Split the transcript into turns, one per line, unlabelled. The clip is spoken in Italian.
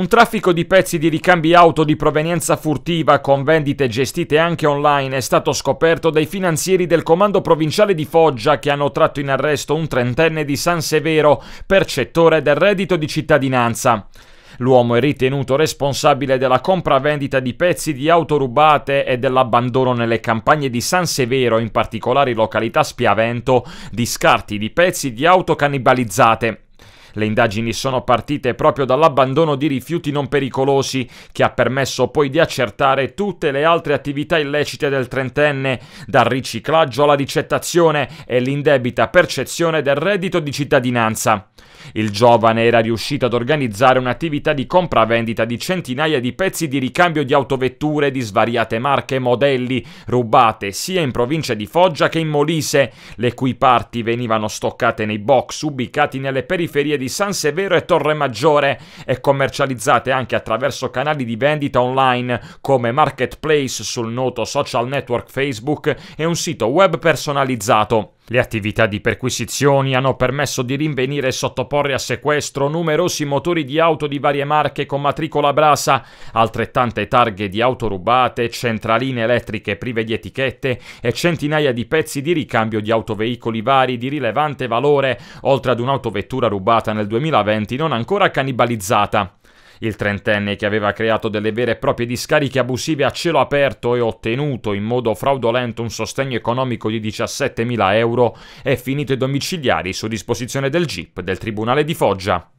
Un traffico di pezzi di ricambi auto di provenienza furtiva con vendite gestite anche online è stato scoperto dai finanzieri del comando provinciale di Foggia che hanno tratto in arresto un trentenne di San Severo, percettore del reddito di cittadinanza. L'uomo è ritenuto responsabile della compravendita di pezzi di auto rubate e dell'abbandono nelle campagne di San Severo, in particolari località Spiavento, di scarti di pezzi di auto cannibalizzate. Le indagini sono partite proprio dall'abbandono di rifiuti non pericolosi, che ha permesso poi di accertare tutte le altre attività illecite del trentenne, dal riciclaggio alla ricettazione e l'indebita percezione del reddito di cittadinanza. Il giovane era riuscito ad organizzare un'attività di compravendita di centinaia di pezzi di ricambio di autovetture di svariate marche e modelli, rubate sia in provincia di Foggia che in Molise, le cui parti venivano stoccate nei box ubicati nelle periferie di San Severo e Torre Maggiore e commercializzate anche attraverso canali di vendita online come marketplace sul noto social network Facebook e un sito web personalizzato. Le attività di perquisizioni hanno permesso di rinvenire e sottoporre a sequestro numerosi motori di auto di varie marche con matricola brasa, altrettante targhe di auto rubate, centraline elettriche prive di etichette e centinaia di pezzi di ricambio di autoveicoli vari di rilevante valore, oltre ad un'autovettura rubata nel 2020 non ancora cannibalizzata. Il trentenne che aveva creato delle vere e proprie discariche abusive a cielo aperto e ottenuto in modo fraudolento un sostegno economico di 17.000 euro è finito ai domiciliari su disposizione del GIP del Tribunale di Foggia.